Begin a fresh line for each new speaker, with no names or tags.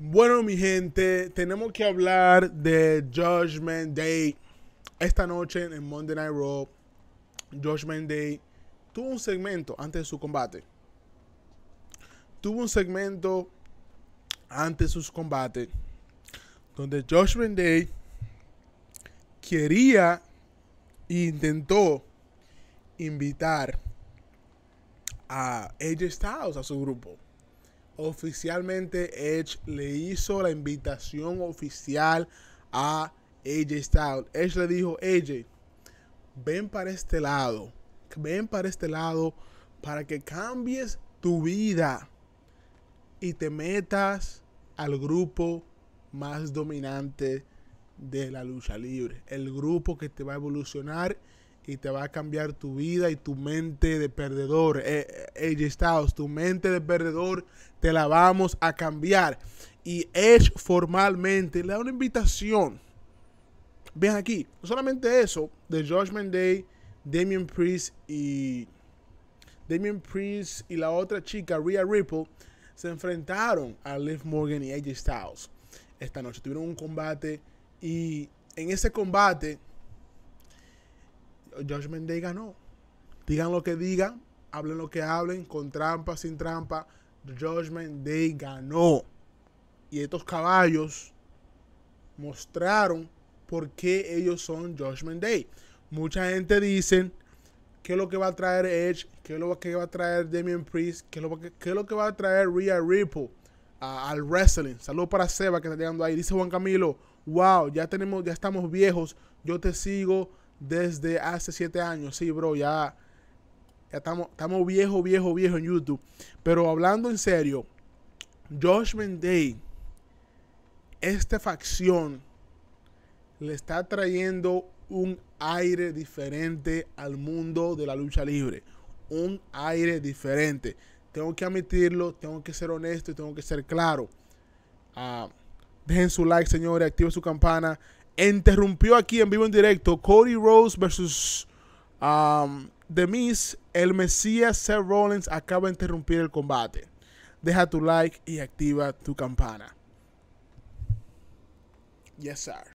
Bueno, mi gente, tenemos que hablar de Judgment Day. Esta noche en Monday Night Raw, Judgment Day tuvo un segmento antes de su combate. Tuvo un segmento antes de sus combates donde Judgment Day quería e intentó invitar a AJ Styles a su grupo oficialmente Edge le hizo la invitación oficial a AJ Styles. Edge le dijo, AJ, ven para este lado, ven para este lado para que cambies tu vida y te metas al grupo más dominante de la lucha libre, el grupo que te va a evolucionar y te va a cambiar tu vida y tu mente de perdedor. Edge eh, eh, Styles, tu mente de perdedor te la vamos a cambiar. Y Edge formalmente le da una invitación. Ven aquí, solamente eso, de Judgment Day, Damien Priest y. Damien Priest y la otra chica, Rhea Ripple, se enfrentaron a Liv Morgan y AJ Styles esta noche. Tuvieron un combate y en ese combate Judgment Day ganó. Digan lo que digan, hablen lo que hablen, con trampa, sin trampa. Judgment Day ganó. Y estos caballos mostraron por qué ellos son Judgment Day. Mucha gente dice qué es lo que va a traer Edge, qué es lo que va a traer Damien Priest, qué es lo que, va a traer Rhea Ripple al wrestling. Saludos para Seba que está llegando ahí. Dice Juan Camilo, wow, ya tenemos, ya estamos viejos, yo te sigo desde hace siete años. Sí, bro, ya estamos estamos viejo, viejo, viejo en YouTube. Pero hablando en serio, Judgment Day, esta facción le está trayendo un aire diferente al mundo de la lucha libre. Un aire diferente. Tengo que admitirlo, tengo que ser honesto y tengo que ser claro. Ah, dejen su like, señores, activen su campana interrumpió aquí en vivo en directo Cody Rose versus um, The Miz. El Mesías Seth Rollins acaba de interrumpir el combate. Deja tu like y activa tu campana. Yes, sir.